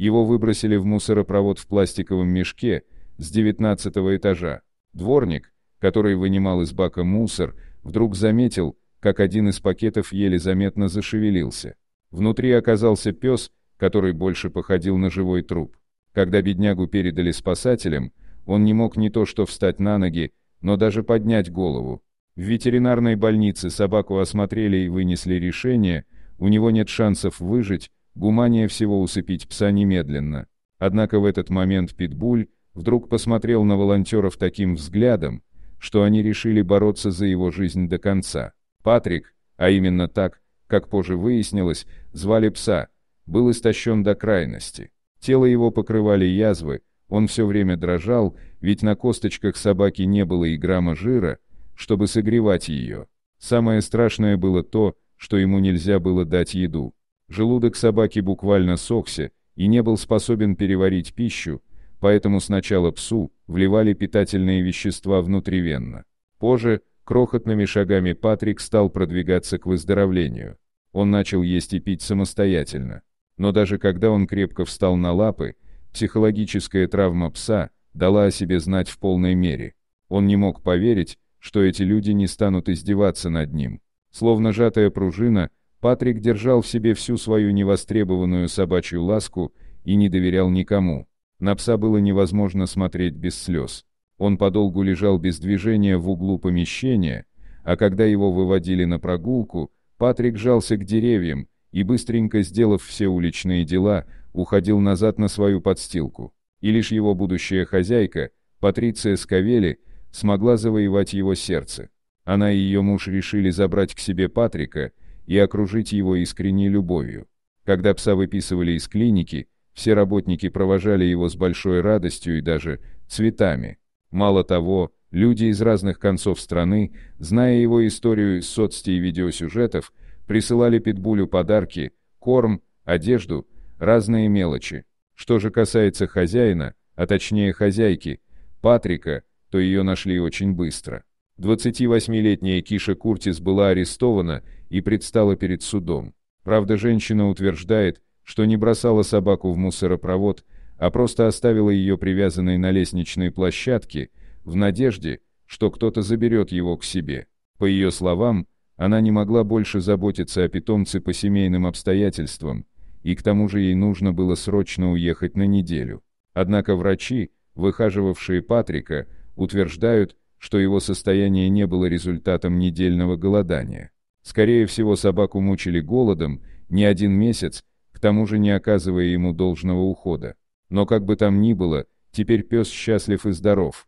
Его выбросили в мусоропровод в пластиковом мешке с девятнадцатого этажа. Дворник, который вынимал из бака мусор, вдруг заметил, как один из пакетов еле заметно зашевелился. Внутри оказался пес, который больше походил на живой труп. Когда беднягу передали спасателям, он не мог не то что встать на ноги, но даже поднять голову. В ветеринарной больнице собаку осмотрели и вынесли решение, у него нет шансов выжить, Гумания всего усыпить пса немедленно. Однако в этот момент Питбуль вдруг посмотрел на волонтеров таким взглядом, что они решили бороться за его жизнь до конца. Патрик, а именно так, как позже выяснилось, звали пса, был истощен до крайности. Тело его покрывали язвы, он все время дрожал, ведь на косточках собаки не было и грамма жира, чтобы согревать ее. Самое страшное было то, что ему нельзя было дать еду. Желудок собаки буквально сохся и не был способен переварить пищу, поэтому сначала псу вливали питательные вещества внутривенно. Позже, крохотными шагами Патрик стал продвигаться к выздоровлению. Он начал есть и пить самостоятельно. Но даже когда он крепко встал на лапы, психологическая травма пса дала о себе знать в полной мере. Он не мог поверить, что эти люди не станут издеваться над ним. Словно сжатая пружина, Патрик держал в себе всю свою невостребованную собачью ласку и не доверял никому. На пса было невозможно смотреть без слез. Он подолгу лежал без движения в углу помещения, а когда его выводили на прогулку, Патрик жался к деревьям и, быстренько сделав все уличные дела, уходил назад на свою подстилку. И лишь его будущая хозяйка, Патриция Скавели, смогла завоевать его сердце. Она и ее муж решили забрать к себе Патрика – и окружить его искренней любовью. Когда пса выписывали из клиники, все работники провожали его с большой радостью и даже цветами. Мало того, люди из разных концов страны, зная его историю из соцсетей и видеосюжетов, присылали Питбулю подарки, корм, одежду, разные мелочи. Что же касается хозяина, а точнее хозяйки, Патрика, то ее нашли очень быстро. 28-летняя Киша Куртис была арестована и предстала перед судом. Правда, женщина утверждает, что не бросала собаку в мусоропровод, а просто оставила ее привязанной на лестничной площадке, в надежде, что кто-то заберет его к себе. По ее словам, она не могла больше заботиться о питомце по семейным обстоятельствам, и к тому же ей нужно было срочно уехать на неделю. Однако врачи, выхаживавшие Патрика, утверждают, что его состояние не было результатом недельного голодания. Скорее всего, собаку мучили голодом не один месяц, к тому же не оказывая ему должного ухода. Но как бы там ни было, теперь пес счастлив и здоров.